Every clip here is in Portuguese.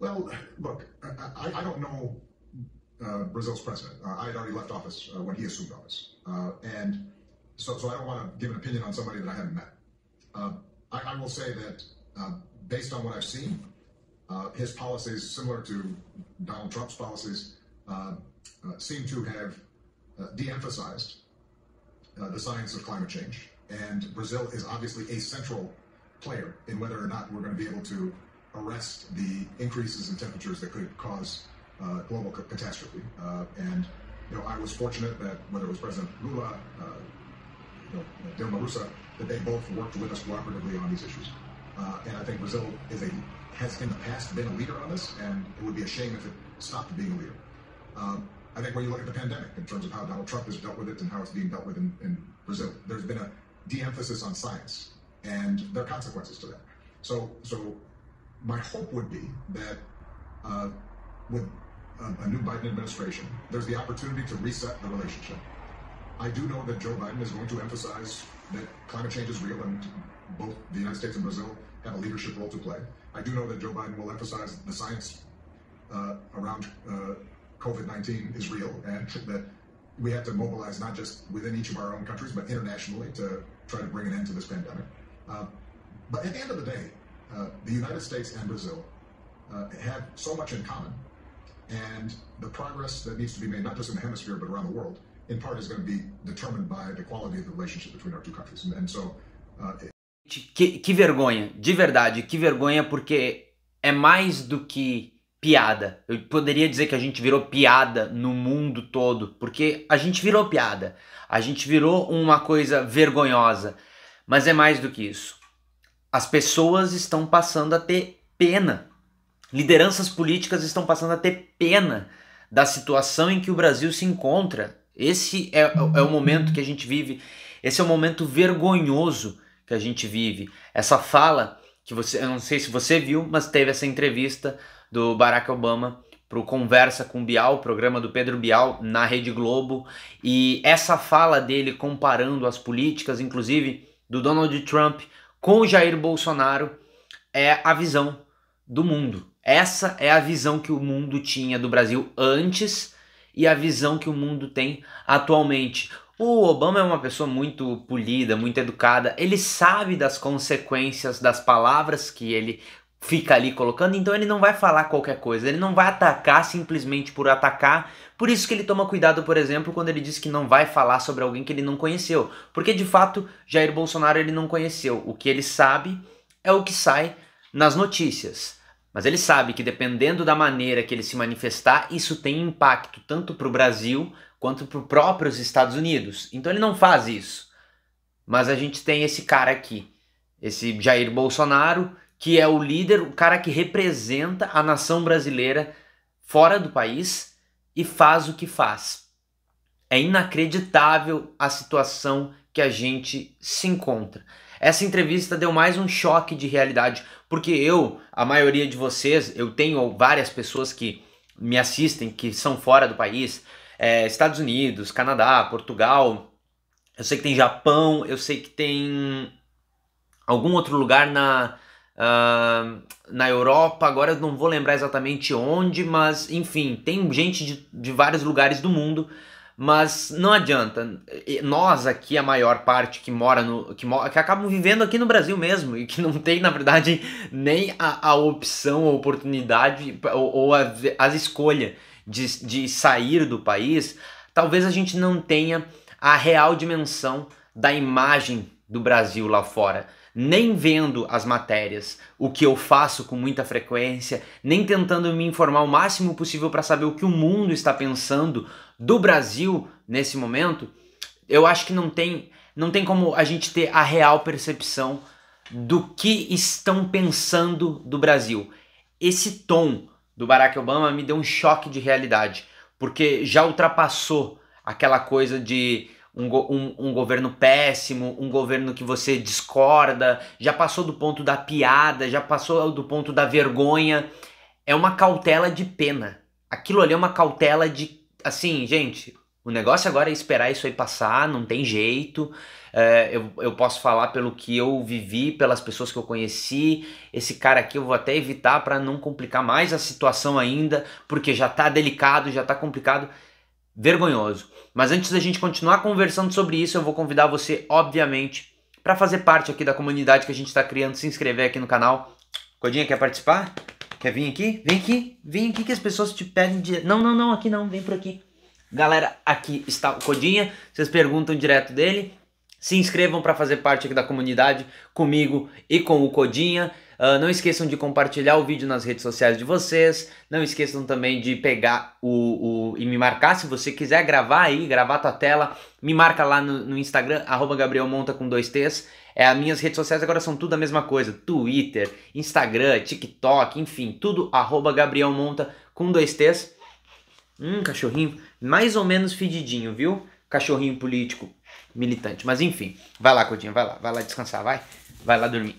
Well, look, I, I don't know uh, Brazil's president. Uh, I had already left office uh, when he assumed office, uh, and so, so I don't want to give an opinion on somebody that I haven't met. Uh, I, I, will say that uh, based on what I've seen, his policies, similar to Donald Trump's policies, seem to have de-emphasized the science of climate change. And Brazil is obviously a central player in whether or not we're going to be able to arrest the increases in temperatures that could cause uh, global catastrophe. Uh, and you know, I was fortunate that whether it was President Lula, uh, you know, Dilma Rousseff, that they both worked with us cooperatively on these issues. Uh, and I think Brazil is a has in the past been a leader on this, and it would be a shame if it stopped being a leader. Um, I think when you look at the pandemic in terms of how Donald Trump has dealt with it and how it's being dealt with in, in Brazil, there's been a de-emphasis on science and there are consequences to that. So, so my hope would be that uh, with uh, a new Biden administration, there's the opportunity to reset the relationship. I do know that Joe Biden is going to emphasize that climate change is real and both the United States and Brazil have a leadership role to play. I do know that Joe Biden will emphasize the science uh, around uh, COVID 19 is real and that we have to mobilize not just within each of our own countries but internationally to try to bring an end to this pandemic. Uh, but at the end of the day, uh, the United States and Brazil uh, have so much in common, and the progress that needs to be made, not just in the hemisphere but around the world, in part is going to be determined by the quality of the relationship between our two countries. And, and so. Uh, que, que vergonha, de verdade, que vergonha, porque é mais do que piada. Eu poderia dizer que a gente virou piada no mundo todo, porque a gente virou piada. A gente virou uma coisa vergonhosa. Mas é mais do que isso. As pessoas estão passando a ter pena. Lideranças políticas estão passando a ter pena da situação em que o Brasil se encontra. Esse é, é o momento que a gente vive. Esse é o momento vergonhoso que a gente vive. Essa fala que você, eu não sei se você viu, mas teve essa entrevista do Barack Obama para o Conversa com Bial, programa do Pedro Bial na Rede Globo, e essa fala dele comparando as políticas, inclusive do Donald Trump com Jair Bolsonaro é a visão do mundo. Essa é a visão que o mundo tinha do Brasil antes e a visão que o mundo tem atualmente. O Obama é uma pessoa muito polida, muito educada, ele sabe das consequências das palavras que ele fica ali colocando, então ele não vai falar qualquer coisa, ele não vai atacar simplesmente por atacar. Por isso que ele toma cuidado, por exemplo, quando ele diz que não vai falar sobre alguém que ele não conheceu, porque de fato Jair Bolsonaro ele não conheceu. O que ele sabe é o que sai nas notícias. Mas ele sabe que dependendo da maneira que ele se manifestar, isso tem impacto tanto para o Brasil quanto para os próprios Estados Unidos. Então ele não faz isso. Mas a gente tem esse cara aqui, esse Jair Bolsonaro, que é o líder, o cara que representa a nação brasileira fora do país e faz o que faz. É inacreditável a situação que a gente se encontra. Essa entrevista deu mais um choque de realidade, porque eu, a maioria de vocês, eu tenho várias pessoas que me assistem, que são fora do país, é, Estados Unidos, Canadá, Portugal, eu sei que tem Japão, eu sei que tem algum outro lugar na, Uh, na Europa, agora eu não vou lembrar exatamente onde, mas enfim, tem gente de, de vários lugares do mundo, mas não adianta. Nós aqui, a maior parte que mora no. que, mora, que acabam vivendo aqui no Brasil mesmo, e que não tem, na verdade, nem a, a opção, a oportunidade ou, ou a, as escolhas de, de sair do país, talvez a gente não tenha a real dimensão da imagem do Brasil lá fora nem vendo as matérias, o que eu faço com muita frequência, nem tentando me informar o máximo possível para saber o que o mundo está pensando do Brasil nesse momento, eu acho que não tem, não tem como a gente ter a real percepção do que estão pensando do Brasil. Esse tom do Barack Obama me deu um choque de realidade, porque já ultrapassou aquela coisa de um, um, um, governo péssimo, um governo que você discorda, já passou do ponto da piada, já passou do ponto da vergonha. É uma cautela de pena. Aquilo ali é uma cautela de. Assim, gente, o negócio agora é esperar isso aí passar, não tem jeito. É, eu, eu posso falar pelo que eu vivi, pelas pessoas que eu conheci. Esse cara aqui eu vou até evitar para não complicar mais a situação ainda, porque já tá delicado, já tá complicado vergonhoso. Mas antes da gente continuar conversando sobre isso, eu vou convidar você, obviamente, para fazer parte aqui da comunidade que a gente está criando, se inscrever aqui no canal. Codinha, quer participar? Quer vir aqui? Vem aqui, vem aqui que as pessoas te pedem direto. Não, não, não, aqui não, vem por aqui. Galera, aqui está o Codinha, vocês perguntam direto dele. Se inscrevam para fazer parte aqui da comunidade comigo e com o Codinha. Uh, não esqueçam de compartilhar o vídeo nas redes sociais de vocês. Não esqueçam também de pegar o, o e me marcar. Se você quiser gravar aí, gravar tua tela, me marca lá no, no Instagram, GabrielMonta com dois T's. É, as minhas redes sociais agora são tudo a mesma coisa: Twitter, Instagram, TikTok, enfim, tudo @GabrielMonta com dois T's. Hum, cachorrinho, mais ou menos fedidinho, viu? Cachorrinho político militante. Mas enfim, vai lá, Codinho, vai lá, vai lá descansar, vai. Vai lá dormir.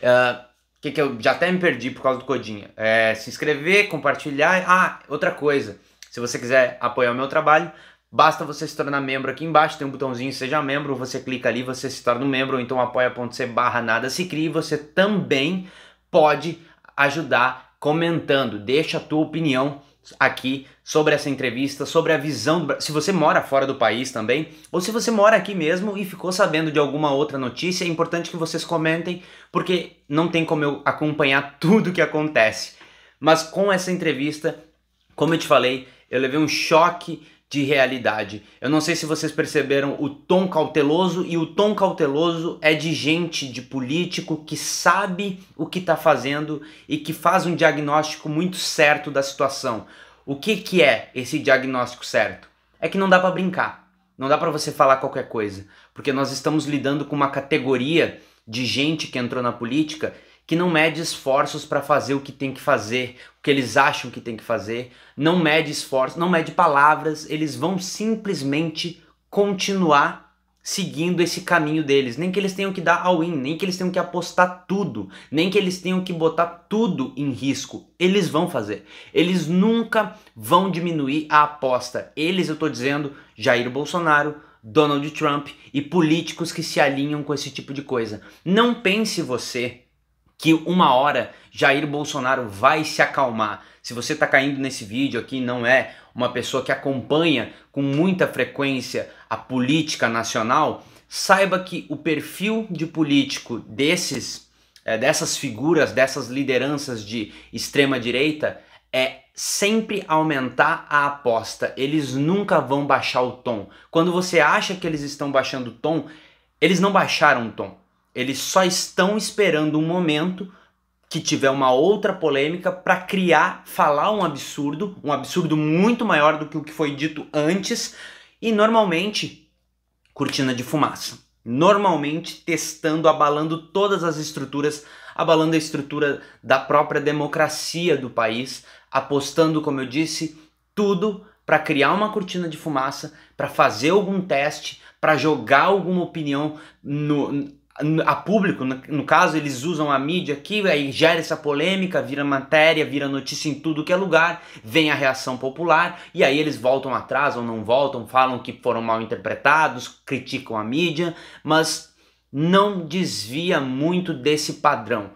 Uh, que, que eu já até me perdi por causa do Codinha. É, se inscrever, compartilhar. Ah, outra coisa. Se você quiser apoiar o meu trabalho, basta você se tornar membro aqui embaixo. Tem um botãozinho Seja Membro. Você clica ali, você se torna um membro. Ou então apoia.se barra nada se cria. Você também pode ajudar comentando. Deixa a tua opinião aqui sobre essa entrevista, sobre a visão, do... se você mora fora do país também, ou se você mora aqui mesmo e ficou sabendo de alguma outra notícia, é importante que vocês comentem, porque não tem como eu acompanhar tudo que acontece. Mas com essa entrevista, como eu te falei, eu levei um choque de realidade. Eu não sei se vocês perceberam o tom cauteloso, e o tom cauteloso é de gente, de político que sabe o que está fazendo e que faz um diagnóstico muito certo da situação. O que, que é esse diagnóstico certo? É que não dá para brincar, não dá para você falar qualquer coisa, porque nós estamos lidando com uma categoria de gente que entrou na política que não mede esforços para fazer o que tem que fazer, o que eles acham que tem que fazer, não mede esforços, não mede palavras, eles vão simplesmente continuar seguindo esse caminho deles, nem que eles tenham que dar all-in, nem que eles tenham que apostar tudo, nem que eles tenham que botar tudo em risco, eles vão fazer. Eles nunca vão diminuir a aposta. Eles, eu estou dizendo, Jair Bolsonaro, Donald Trump e políticos que se alinham com esse tipo de coisa. Não pense você que uma hora Jair Bolsonaro vai se acalmar. Se você está caindo nesse vídeo aqui, não é uma pessoa que acompanha com muita frequência a política nacional, saiba que o perfil de político desses, é, dessas figuras, dessas lideranças de extrema direita é sempre aumentar a aposta. Eles nunca vão baixar o tom. Quando você acha que eles estão baixando o tom, eles não baixaram o tom eles só estão esperando um momento que tiver uma outra polêmica para criar, falar um absurdo, um absurdo muito maior do que o que foi dito antes e normalmente cortina de fumaça. Normalmente testando, abalando todas as estruturas, abalando a estrutura da própria democracia do país, apostando, como eu disse, tudo para criar uma cortina de fumaça, para fazer algum teste, para jogar alguma opinião no, a público, no caso, eles usam a mídia aqui, aí gera essa polêmica, vira matéria, vira notícia em tudo que é lugar, vem a reação popular, e aí eles voltam atrás ou não voltam, falam que foram mal interpretados, criticam a mídia, mas não desvia muito desse padrão.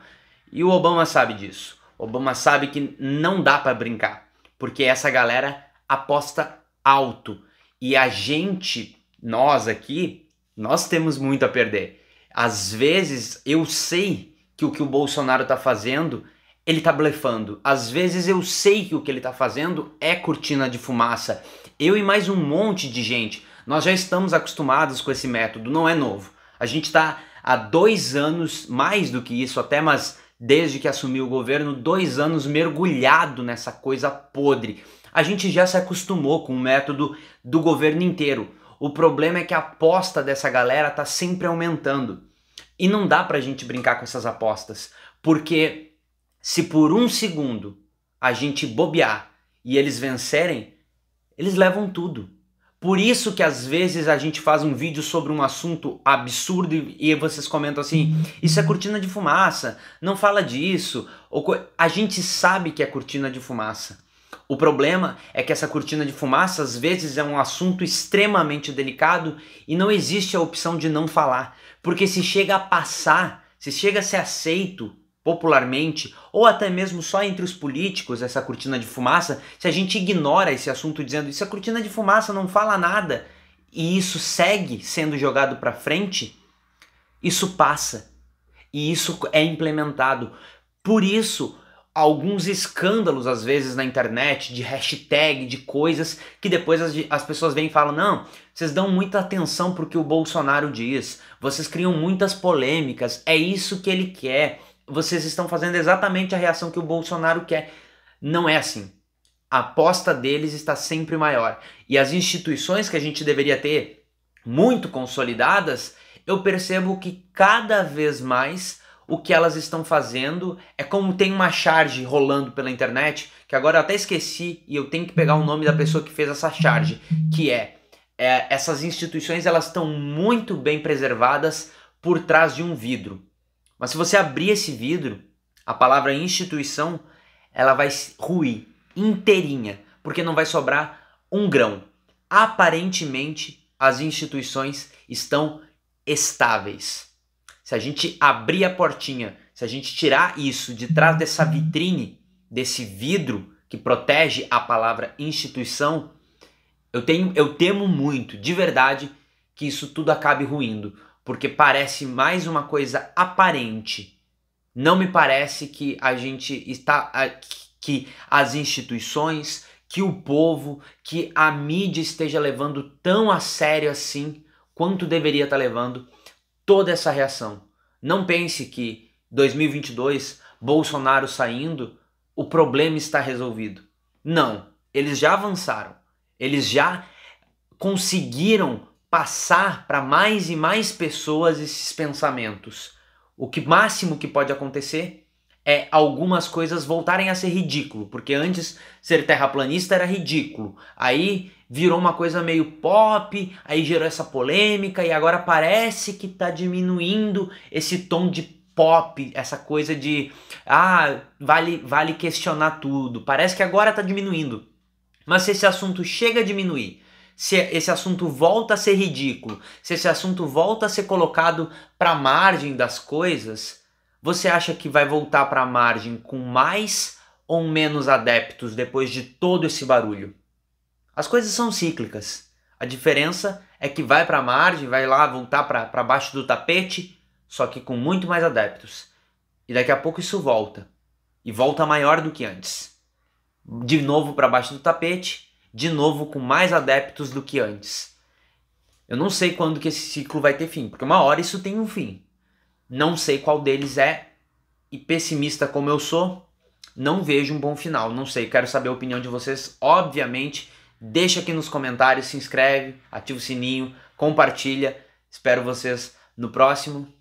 E o Obama sabe disso. Obama sabe que não dá para brincar, porque essa galera aposta alto. E a gente, nós aqui, nós temos muito a perder às vezes eu sei que o que o Bolsonaro está fazendo, ele está blefando. Às vezes eu sei que o que ele está fazendo é cortina de fumaça. Eu e mais um monte de gente, nós já estamos acostumados com esse método, não é novo. A gente está há dois anos, mais do que isso até, mas desde que assumiu o governo, dois anos mergulhado nessa coisa podre. A gente já se acostumou com o método do governo inteiro. O problema é que a aposta dessa galera tá sempre aumentando. E não dá pra gente brincar com essas apostas, porque se por um segundo a gente bobear e eles vencerem, eles levam tudo. Por isso que às vezes a gente faz um vídeo sobre um assunto absurdo e, vocês comentam assim: isso é cortina de fumaça, não fala disso. a gente sabe que é cortina de fumaça. O problema é que essa cortina de fumaça às vezes é um assunto extremamente delicado e não existe a opção de não falar, porque se chega a passar, se chega a ser aceito popularmente ou até mesmo só entre os políticos essa cortina de fumaça, se a gente ignora esse assunto dizendo isso é cortina de fumaça, não fala nada, e isso segue sendo jogado para frente, isso passa e isso é implementado. Por isso, alguns escândalos, às vezes, na internet, de hashtag, de coisas, que depois as, as pessoas vêm e falam: não, vocês dão muita atenção pro que o Bolsonaro diz, vocês criam muitas polêmicas, é isso que ele quer, vocês estão fazendo exatamente a reação que o Bolsonaro quer. Não é assim. A aposta deles está sempre maior. E as instituições que a gente deveria ter muito consolidadas, eu percebo que cada vez mais o que elas estão fazendo. É como tem uma charge rolando pela internet, que agora eu até esqueci e eu tenho que pegar o nome da pessoa que fez essa charge, que é, é essas instituições elas estão muito bem preservadas por trás de um vidro. Mas se você abrir esse vidro, a palavra instituição, ela vai ruir inteirinha, porque não vai sobrar um grão. Aparentemente, as instituições estão estáveis se a gente abrir a portinha, se a gente tirar isso de trás dessa vitrine, desse vidro que protege a palavra instituição, eu tenho, eu temo muito, de verdade, que isso tudo acabe ruindo, porque parece mais uma coisa aparente. Não me parece que a gente está que as instituições, que o povo, que a mídia esteja levando tão a sério assim quanto deveria estar tá levando toda essa reação. Não pense que 2022, Bolsonaro saindo, o problema está resolvido. Não, eles já avançaram. Eles já conseguiram passar para mais e mais pessoas esses pensamentos. O que máximo que pode acontecer é algumas coisas voltarem a ser ridículo, porque antes ser terraplanista era ridículo. Aí virou uma coisa meio pop, aí gerou essa polêmica e agora parece que tá diminuindo esse tom de pop, essa coisa de ah, vale vale questionar tudo. Parece que agora tá diminuindo. Mas se esse assunto chega a diminuir, se esse assunto volta a ser ridículo, se esse assunto volta a ser colocado para margem das coisas, você acha que vai voltar para a margem com mais ou menos adeptos depois de todo esse barulho? As coisas são cíclicas. A diferença é que vai para a margem, vai lá voltar para baixo do tapete, só que com muito mais adeptos. E daqui a pouco isso volta. E volta maior do que antes. De novo para baixo do tapete, de novo com mais adeptos do que antes. Eu não sei quando que esse ciclo vai ter fim, porque uma hora isso tem um fim. Não sei qual deles é, e pessimista como eu sou, não vejo um bom final. Não sei, quero saber a opinião de vocês, obviamente Deixa aqui nos comentários, se inscreve, ativa o sininho, compartilha. Espero vocês no próximo.